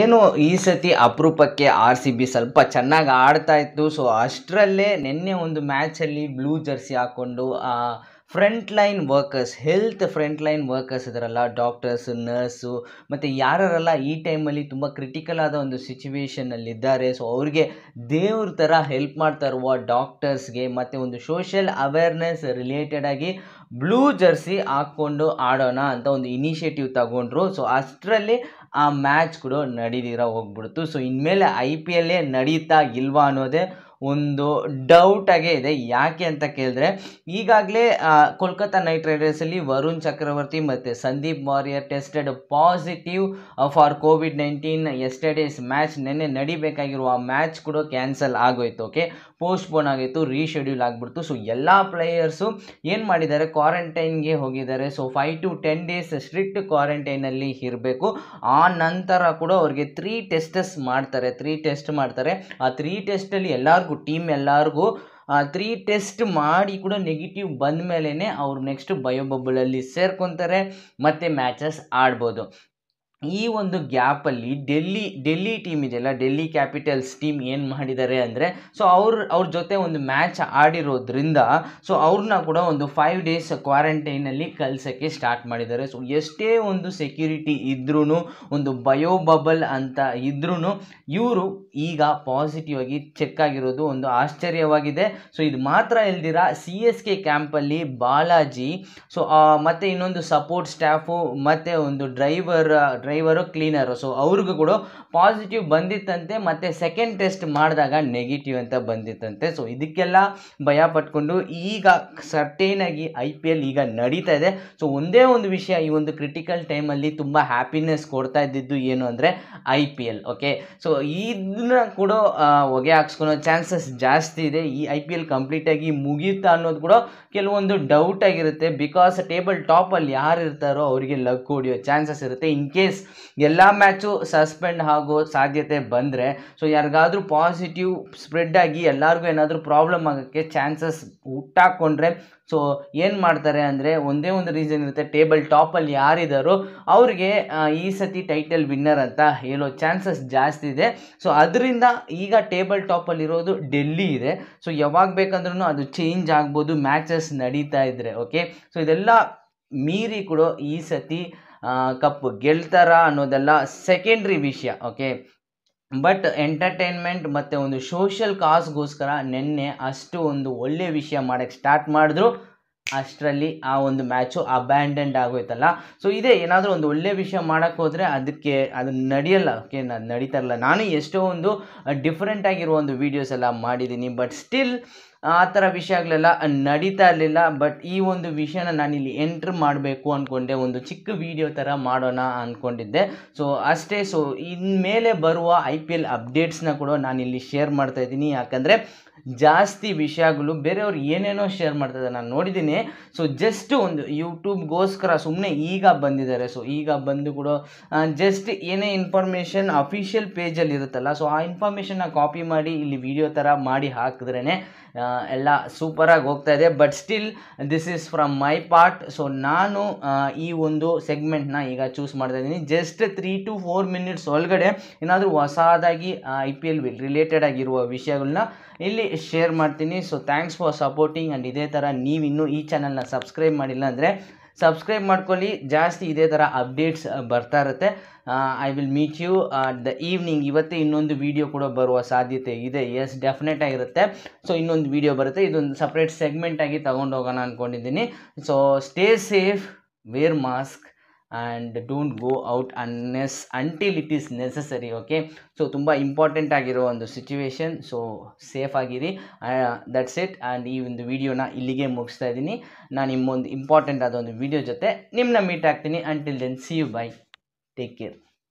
ಏನು ಈ ಸತಿ ಅಪರೂಪಕ್ಕೆ ಆರ್ ಸಿ ಬಿ ಸ್ವಲ್ಪ ಚೆನ್ನಾಗಿ ಆಡ್ತಾ ಇತ್ತು ಸೊ ಅಷ್ಟರಲ್ಲೇ ನಿನ್ನೆ ಒಂದು ಮ್ಯಾಚಲ್ಲಿ ಬ್ಲೂ ಜರ್ಸಿ ಹಾಕ್ಕೊಂಡು front line workers health front line workers ಇದರಲ್ಲ ಡಾಕ್ಟರ್ಸ್ ನರ್ಸು ಮತ್ತು ಯಾರಲ್ಲ ಈ ಟೈಮಲ್ಲಿ ತುಂಬ ಕ್ರಿಟಿಕಲ್ ಆದ ಒಂದು ಇದ್ದಾರೆ ಸೊ ಅವ್ರಿಗೆ ದೇವ್ರ ಥರ ಹೆಲ್ಪ್ ಮಾಡ್ತಾ ಇರುವ ಡಾಕ್ಟರ್ಸ್ಗೆ ಮತ್ತು ಒಂದು ಸೋಷಿಯಲ್ ಅವೇರ್ನೆಸ್ ರಿಲೇಟೆಡ್ ಆಗಿ ಬ್ಲೂ ಜರ್ಸಿ ಹಾಕ್ಕೊಂಡು ಆಡೋಣ ಅಂತ ಒಂದು ಇನಿಷಿಯೇಟಿವ್ ತಗೊಂಡ್ರು ಸೊ ಅಷ್ಟರಲ್ಲಿ ಆ ಮ್ಯಾಚ್ ಕೂಡ ನಡಿದಿರ ಹೋಗ್ಬಿಡ್ತು ಸೊ ಇನ್ಮೇಲೆ ಐ ಪಿ ಎಲ್ಲೇ ನಡೀತಾ ಇಲ್ವಾ ಅನ್ನೋದೇ ಒಂದು ಡೌಟಾಗೇ ಇದೆ ಯಾಕೆ ಅಂತ ಕೇಳಿದ್ರೆ ಈಗಾಗಲೇ ಕೋಲ್ಕತ್ತಾ ನೈಟ್ ರೈಡರ್ಸಲ್ಲಿ ವರುಣ್ ಚಕ್ರವರ್ತಿ ಮತ್ತು Sandeep Warrier tested positive for covid nineteen yesterday's match ನೆನ್ನೆ ನಡಿಬೇಕಾಗಿರುವ ಆ ಮ್ಯಾಚ್ ಕೂಡ ಕ್ಯಾನ್ಸಲ್ ಆಗೋಯ್ತು ಓಕೆ ಪೋಸ್ಟ್ಪೋನ್ ಆಗಿತ್ತು ರೀಶೆಡ್ಯೂಲ್ ಆಗಿಬಿಡ್ತು ಸೊ ಎಲ್ಲ ಪ್ಲೇಯರ್ಸು ಏನು ಮಾಡಿದ್ದಾರೆ ಕ್ವಾರಂಟೈನ್ಗೆ ಹೋಗಿದ್ದಾರೆ so five to ten days strict ಕ್ವಾರಂಟೈನಲ್ಲಿ ಇರಬೇಕು ಆ ನಂತರ ಕೂಡ ಅವ್ರಿಗೆ ತ್ರೀ ಟೆಸ್ಟಸ್ ಮಾಡ್ತಾರೆ ತ್ರೀ ಟೆಸ್ಟ್ ಮಾಡ್ತಾರೆ ಆ ತ್ರೀ ಟೆಸ್ಟಲ್ಲಿ ಎಲ್ಲರಿಗೂ ನಾಲ್ಕು ಟೀಮ್ ಎಲ್ಲರಿಗೂ ತ್ರೀ ಟೆಸ್ಟ್ ಮಾಡಿ ಕೂಡ ನೆಗೆಟಿವ್ ಬಂದ ಮೇಲೇ ಅವ್ರು ನೆಕ್ಸ್ಟ್ ಬಯೋ ಬಬಲಲ್ಲಿ ಸೇರ್ಕೊತಾರೆ ಮತ್ತು ಮ್ಯಾಚಸ್ ಆಡ್ಬೋದು ಈ ಒಂದು ಗ್ಯಾಪಲ್ಲಿ ಡೆಲ್ಲಿ ಡೆಲ್ಲಿ ಟೀಮ್ ಇದೆಯಲ್ಲ ಡೆಲ್ಲಿ ಕ್ಯಾಪಿಟಲ್ಸ್ ಟೀಮ್ ಏನು ಮಾಡಿದ್ದಾರೆ ಅಂದರೆ ಸೊ ಅವ್ರ ಅವ್ರ ಜೊತೆ ಒಂದು ಮ್ಯಾಚ್ ಆಡಿರೋದ್ರಿಂದ ಸೊ ಅವ್ರನ್ನ ಕೂಡ ಒಂದು ಫೈವ್ ಡೇಸ್ ಕ್ವಾರಂಟೈನಲ್ಲಿ ಕಲಿಸೋಕ್ಕೆ ಸ್ಟಾರ್ಟ್ ಮಾಡಿದ್ದಾರೆ ಸೊ ಎಷ್ಟೇ ಒಂದು ಸೆಕ್ಯೂರಿಟಿ ಇದ್ರೂ ಒಂದು ಬಯೋ ಬಬಲ್ ಅಂತ ಇದ್ರೂ ಇವರು ಈಗ ಪಾಸಿಟಿವ್ ಆಗಿ ಚೆಕ್ ಆಗಿರೋದು ಒಂದು ಆಶ್ಚರ್ಯವಾಗಿದೆ ಸೊ ಇದು ಮಾತ್ರ ಇಲ್ದಿರ ಸಿ ಎಸ್ ಕೆ ಕ್ಯಾಂಪಲ್ಲಿ ಬಾಲಾಜಿ ಸೊ ಮತ್ತು ಇನ್ನೊಂದು ಸಪೋರ್ಟ್ ಸ್ಟಾಫು ಮತ್ತು ಒಂದು ಡ್ರೈವರ್ ಡ್ರೈವರು ಕ್ಲೀನರು ಸೊ ಅವ್ರಿಗೂ ಕೂಡ ಪಾಸಿಟಿವ್ ಬಂದಿತ್ತಂತೆ ಮತ್ತು ಸೆಕೆಂಡ್ ಟೆಸ್ಟ್ ಮಾಡಿದಾಗ ನೆಗೆಟಿವ್ ಅಂತ ಬಂದಿತ್ತಂತೆ ಸೊ ಇದಕ್ಕೆಲ್ಲ ಭಯ ಪಟ್ಕೊಂಡು ಈಗ ಸರ್ಟೇನ್ ಆಗಿ ಐ ಪಿ ಎಲ್ ಈಗ ನಡೀತಾ ಇದೆ ಸೊ ಒಂದೇ ಒಂದು ವಿಷಯ ಈ ಒಂದು ಕ್ರಿಟಿಕಲ್ ಟೈಮಲ್ಲಿ ತುಂಬ ಹ್ಯಾಪಿನೆಸ್ ಕೊಡ್ತಾ ಇದ್ದಿದ್ದು ಏನು ಅಂದರೆ I P L okay so ಇದನ್ನ ಕೂಡ ಹೊಗೆ ಹಾಕ್ಸ್ಕೊಳೋ ಚಾನ್ಸಸ್ ಜಾಸ್ತಿ ಇದೆ ಈ ಐ ಪಿ ಎಲ್ ಕಂಪ್ಲೀಟಾಗಿ ಮುಗಿಯುತ್ತಾ ಅನ್ನೋದು ಕೂಡ ಕೆಲವೊಂದು ಡೌಟ್ ಆಗಿರುತ್ತೆ ಬಿಕಾಸ್ ಟೇಬಲ್ ಟಾಪಲ್ಲಿ ಯಾರು ಇರ್ತಾರೋ ಅವರಿಗೆ ಲಗ್ ಹೊಡಿಯೋ ಚಾನ್ಸಸ್ ಇರುತ್ತೆ ಇನ್ ಕೇಸ್ ಎಲ್ಲ ಮ್ಯಾಚು ಸಸ್ಪೆಂಡ್ ಆಗೋ ಸಾಧ್ಯತೆ ಬಂದರೆ ಸೊ ಯಾರಿಗಾದ್ರೂ ಪಾಸಿಟಿವ್ ಸ್ಪ್ರೆಡ್ ಆಗಿ ಎಲ್ಲರಿಗೂ ಏನಾದರೂ ಪ್ರಾಬ್ಲಮ್ ಆಗೋಕ್ಕೆ ಚಾನ್ಸಸ್ ಹುಟ್ಟಾಕೊಂಡ್ರೆ ಸೊ ಏನು ಮಾಡ್ತಾರೆ ಅಂದರೆ ಒಂದೇ ಒಂದು ರೀಸನ್ ಇರುತ್ತೆ ಟೇಬಲ್ ಟಾಪಲ್ಲಿ ಯಾರಿದ್ದಾರೋ ಅವ್ರಿಗೆ ಈ ಸತಿ ಟೈಟಲ್ ವಿನ್ನರ್ ಅಂತ ಹೇಳೋ ಚಾನ್ಸಸ್ ಜಾಸ್ತಿ ಇದೆ ಸೊ ಅದರಿಂದ ಈಗ ಟೇಬಲ್ ಟಾಪಲ್ಲಿರೋದು ಡೆಲ್ಲಿ ಇದೆ ಸೊ ಯಾವಾಗ ಬೇಕಂದ್ರೂ ಅದು ಚೇಂಜ್ ಆಗ್ಬೋದು ಮ್ಯಾಚಸ್ ನಡೀತಾ ಇದ್ದರೆ ಓಕೆ ಸೊ ಇದೆಲ್ಲ ಮೀರಿ ಕೂಡ ಈ ಸತಿ ಕಪ್ ಗೆಲ್ತಾರ ಅನ್ನೋದೆಲ್ಲ ಸೆಕೆಂಡ್ರಿ ವಿಷಯ ಓಕೆ ಬಟ್ ಎಂಟರ್ಟೈನ್ಮೆಂಟ್ ಮತ್ತು ಒಂದು ಸೋಷಿಯಲ್ ಕಾಸ್ಗೋಸ್ಕರ ನಿನ್ನೆ ಅಷ್ಟು ಒಂದು ಒಳ್ಳೆಯ ವಿಷಯ ಮಾಡೋಕ್ಕೆ ಸ್ಟಾರ್ಟ್ ಮಾಡಿದ್ರು ಅಷ್ಟರಲ್ಲಿ ಆ ಒಂದು ಮ್ಯಾಚು ಅಬ್ಯಾಂಡೆಂಡ್ ಆಗೋಯ್ತಲ್ಲ ಸೊ ಇದೇ ಏನಾದರೂ ಒಂದು ಒಳ್ಳೆಯ ವಿಷಯ ಮಾಡೋಕ್ಕೆ ಹೋದರೆ ಅದಕ್ಕೆ ಅದು ನಡೆಯಲ್ಲ ಓಕೆ ನಾನು ನಡೀತಾ ಇರಲ್ಲ ನಾನು ಎಷ್ಟೋ ಒಂದು ಡಿಫ್ರೆಂಟ್ ಒಂದು ವೀಡಿಯೋಸ್ ಎಲ್ಲ ಮಾಡಿದ್ದೀನಿ ಬಟ್ ಸ್ಟಿಲ್ ಆ ಥರ ವಿಷಯಗಳೆಲ್ಲ ನಡೀತಾ ಇರಲಿಲ್ಲ ಬಟ್ ಈ ಒಂದು ವಿಷಯನ ನಾನಿಲ್ಲಿ ಎಂಟ್ರ್ ಮಾಡಬೇಕು ಅಂದ್ಕೊಂಡೆ ಒಂದು ಚಿಕ್ಕ ವಿಡಿಯೋ ಥರ ಮಾಡೋಣ ಅಂದ್ಕೊಂಡಿದ್ದೆ ಸೊ ಅಷ್ಟೇ ಸೊ ಇನ್ಮೇಲೆ ಬರುವ ಐ ಪಿ ಎಲ್ ಅಪ್ಡೇಟ್ಸ್ನ ಕೂಡ ನಾನಿಲ್ಲಿ ಶೇರ್ ಮಾಡ್ತಾ ಇದ್ದೀನಿ ಯಾಕಂದರೆ ಜಾಸ್ತಿ ವಿಷಯಗಳು ಬೇರೆಯವ್ರು ಏನೇನೋ ಶೇರ್ ಮಾಡ್ತಾರೆ ನಾನು ನೋಡಿದ್ದೀನಿ ಸೊ ಜಸ್ಟ್ ಒಂದು ಯೂಟ್ಯೂಬ್ಗೋಸ್ಕರ ಸುಮ್ಮನೆ ಈಗ ಬಂದಿದ್ದಾರೆ ಸೊ ಈಗ ಬಂದು ಕೂಡ ಜಸ್ಟ್ ಏನೇ ಇನ್ಫಾರ್ಮೇಷನ್ ಅಫಿಷಿಯಲ್ ಪೇಜಲ್ಲಿ ಇರುತ್ತಲ್ಲ ಸೊ ಆ ಇನ್ಫಾರ್ಮೇಷನ್ನ ಕಾಪಿ ಮಾಡಿ ಇಲ್ಲಿ ವಿಡಿಯೋ ಥರ ಮಾಡಿ ಹಾಕಿದ್ರೇ ಎಲ್ಲ ಸೂಪರಾಗಿ ಹೋಗ್ತಾ ಇದೆ but still this is from my part so ನಾನು ಈ ಒಂದು ಸೆಗ್ಮೆಂಟ್ನ ಈಗ ಚೂಸ್ ಮಾಡ್ತಾ ಇದ್ದೀನಿ just three to four minutes ಒಳಗಡೆ ಏನಾದರೂ ಹೊಸದಾಗಿ ಐ ಪಿ ಎಲ್ ರಿಲೇಟೆಡ್ ಆಗಿರುವ ವಿಷಯಗಳನ್ನ ಇಲ್ಲಿ ಶೇರ್ ಮಾಡ್ತೀನಿ so thanks for supporting and ಇದೇ ಥರ ನೀವು ಈ ಚಾನಲ್ನ ಸಬ್ಸ್ಕ್ರೈಬ್ ಮಾಡಿಲ್ಲ ಅಂದರೆ ಸಬ್ಸ್ಕ್ರೈಬ್ ಮಾಡ್ಕೊಳ್ಳಿ ಜಾಸ್ತಿ ಇದೇ ಥರ ಅಪ್ಡೇಟ್ಸ್ ಬರ್ತಾ ಇರುತ್ತೆ I will meet you the evening ಇವತ್ತೇ ಇನ್ನೊಂದು ವೀಡಿಯೋ ಕೂಡ ಬರುವ ಸಾಧ್ಯತೆ ಇದೆ ಎಸ್ ಡೆಫಿನೆಟ್ ಆಗಿರುತ್ತೆ ಸೊ ಇನ್ನೊಂದು ವೀಡಿಯೋ ಬರುತ್ತೆ ಇದೊಂದು ಸಪ್ರೇಟ್ ಸೆಗ್ಮೆಂಟಾಗಿ ತೊಗೊಂಡು ಹೋಗೋಣ ಅಂದ್ಕೊಂಡಿದ್ದೀನಿ so stay safe wear mask and don't go out unless until it is necessary okay so ತುಂಬ ಇಂಪಾರ್ಟೆಂಟ್ ಆಗಿರೋ ಒಂದು ಸಿಚುವೇಶನ್ ಸೊ ಸೇಫ್ ಆಗಿರಿ ದಟ್ಸ್ ಇಟ್ ಆ್ಯಂಡ್ ಈ ಒಂದು ವೀಡಿಯೋನ ಇಲ್ಲಿಗೆ ಮುಗಿಸ್ತಾ ಇದ್ದೀನಿ ನಾನು ನಿಮ್ಮೊಂದು ಇಂಪಾರ್ಟೆಂಟ್ ಆದ ಒಂದು ವೀಡಿಯೋ ಜೊತೆ ನಿಮ್ಮನ್ನ ಮೀಟ್ ಆಗ್ತೀನಿ until then see you bye take care